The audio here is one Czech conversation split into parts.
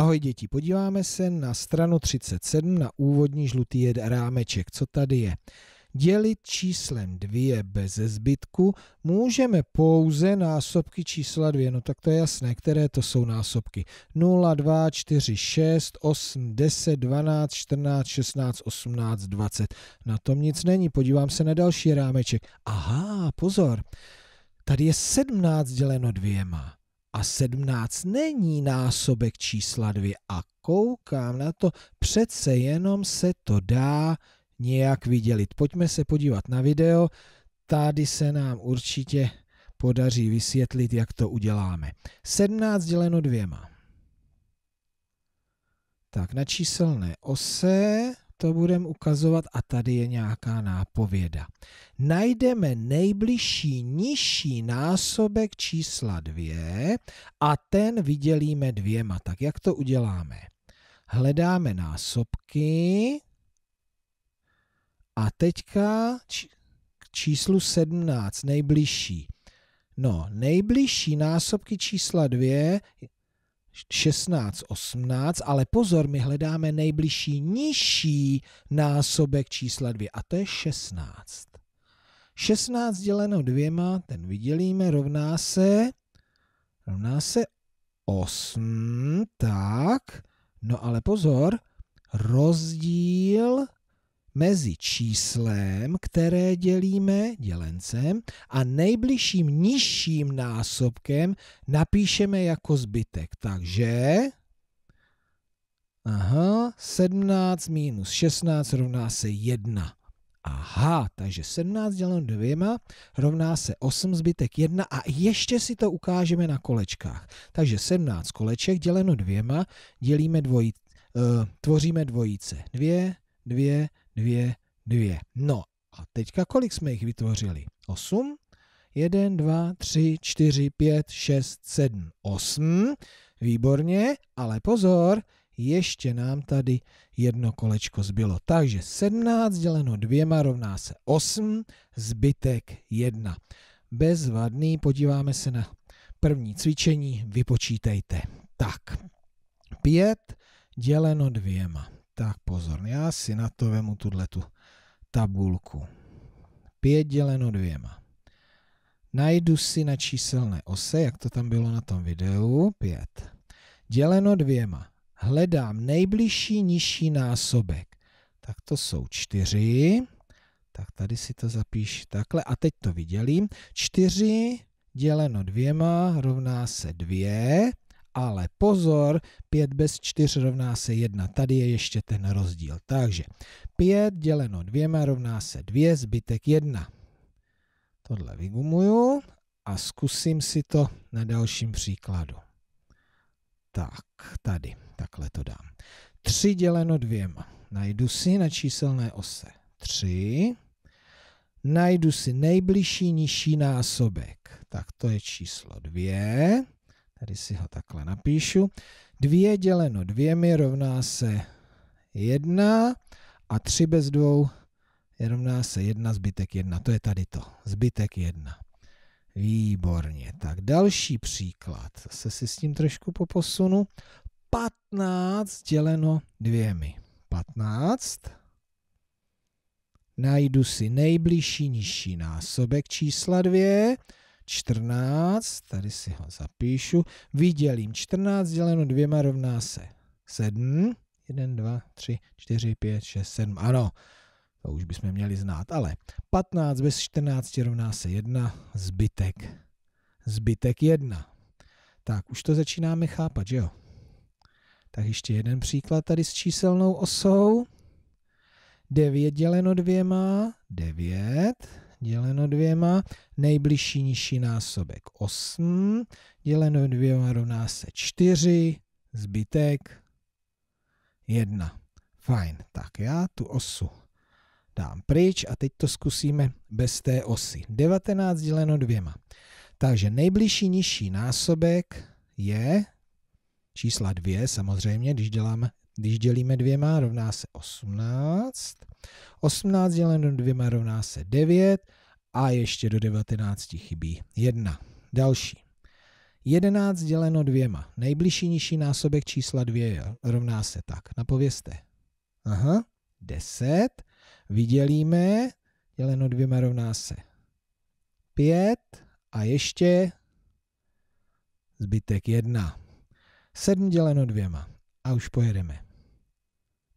Ahoj děti, podíváme se na stranu 37 na úvodní žlutý rámeček. Co tady je? Dělit číslem 2 bez zbytku můžeme pouze násobky čísla 2. No tak to je jasné, které to jsou násobky. 0, 2, 4, 6, 8, 10, 12, 14, 16, 18, 20. Na tom nic není, podívám se na další rámeček. Aha, pozor, tady je 17 děleno dvěma a 17 není násobek čísla 2 a koukám na to, přece jenom se to dá nějak vydělit. Pojďme se podívat na video, tady se nám určitě podaří vysvětlit, jak to uděláme. 17 děleno dvěma. Tak na číselné ose to budeme ukazovat a tady je nějaká nápověda. Najdeme nejbližší nižší násobek čísla 2 a ten vydělíme dvěma. Tak jak to uděláme? Hledáme násobky a teďka k číslu 17 nejbližší. No, nejbližší násobky čísla 2 16, 18, ale pozor, my hledáme nejbližší nižší násobek čísla 2 a to je 16. 16 děleno dvěma, ten vydělíme, rovná se, rovná se 8, tak, no ale pozor, rozdíl mezi číslem, které dělíme, dělencem, a nejbližším nižším násobkem napíšeme jako zbytek. Takže aha, 17 minus 16 rovná se 1. Aha, takže 17 děleno dvěma rovná se 8 zbytek 1 a ještě si to ukážeme na kolečkách. Takže 17 koleček děleno dvěma dělíme dvojí, eh, tvoříme dvojice. 2, 2, dvě, dvě. No a teďka kolik jsme jich vytvořili? 8? 1, 2, 3, 4, 5, 6, 7, 8. Výborně, ale pozor, ještě nám tady jedno kolečko zbylo. Takže 17 děleno dvěma rovná se 8, zbytek 1. Bezvadný, podíváme se na první cvičení, vypočítejte. Tak, 5 děleno dvěma tak pozor, já si na to vemu tuhle tu tabulku. 5 děleno dvěma. Najdu si na číselné ose, jak to tam bylo na tom videu, 5. Děleno dvěma. Hledám nejbližší nižší násobek. Tak to jsou 4. Tak tady si to zapíš takhle a teď to vydělím. 4 děleno dvěma rovná se 2 ale pozor, 5 bez 4 rovná se 1. Tady je ještě ten rozdíl. Takže 5 děleno 2 rovná se 2, zbytek 1. Tohle vygumuju a zkusím si to na dalším příkladu. Tak, tady, takhle to dám. 3 děleno 2. Najdu si na číselné ose 3. Najdu si nejbližší nižší násobek. Tak to je číslo 2. Tady si ho takhle napíšu. 2 děleno dvěmi rovná se 1 a 3 bez 2 rovná se 1 zbytek 1. To je tady to. Zbytek 1. Výborně. Tak další příklad. Zase si s tím trošku poposunu. 15 děleno dvěmi. 15. Najdu si nejbližší nižší násobek čísla 2 14, tady si ho zapíšu, vydělím 14 děleno dvěma rovná se 7, 1, 2, 3, 4, 5, 6, 7, ano, to už bychom měli znát, ale 15 bez 14 rovná se 1, zbytek, zbytek 1. Tak, už to začínáme chápat, že jo? Tak ještě jeden příklad tady s číselnou osou. 9 děleno dvěma, 9, děleno dvěma, nejbližší nižší násobek 8, děleno dvěma rovná se 4, zbytek 1. Fajn, tak já tu osu dám pryč a teď to zkusíme bez té osy. 19 děleno dvěma. Takže nejbližší nižší násobek je čísla 2 samozřejmě, když děláme když dělíme dvěma, rovná se 18. 18 děleno dvěma rovná se 9 a ještě do 19 chybí 1. Další. 11 děleno dvěma. Nejbližší nižší násobek čísla 2 rovná se tak. Napověste. Aha, 10. Vydělíme. Děleno dvěma rovná se 5. A ještě zbytek 1. 7 děleno dvěma. A už pojedeme.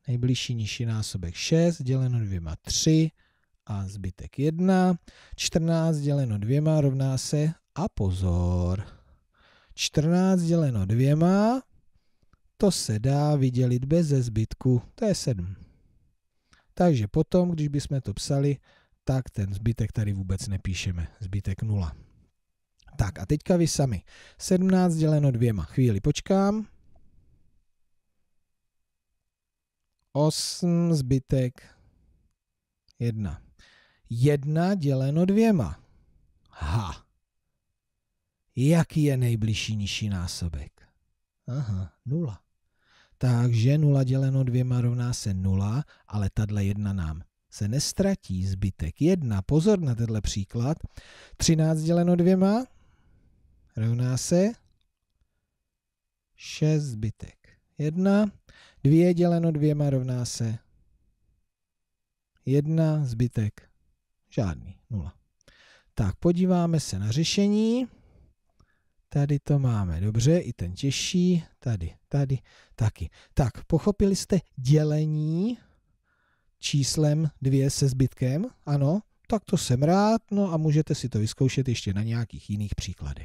Nejbližší nižší násobek 6 děleno 2, 3 a zbytek 1. 14 děleno 2 rovná se a pozor. 14 děleno 2 to se dá vydělit bez zbytku, to je 7. Takže potom, když bychom to psali, tak ten zbytek tady vůbec nepíšeme, zbytek 0. Tak a teďka vy sami. 17 děleno dvěma. Chvíli počkám. 8 zbytek 1. 1 děleno dvěma. Ha. Jaký je nejbližší nižší násobek? Aha, 0. Takže 0 děleno dvěma rovná se 0, ale tahle 1 nám se nestratí zbytek 1. Pozor na tenhle příklad. 13 děleno dvěma rovná se 6 zbytek. 1. 2 děleno dvěma rovná se 1, zbytek žádný, 0. Tak, podíváme se na řešení. Tady to máme dobře, i ten těžší, tady, tady, taky. Tak, pochopili jste dělení číslem 2 se zbytkem? Ano, tak to jsem rád, no a můžete si to vyzkoušet ještě na nějakých jiných příkladech.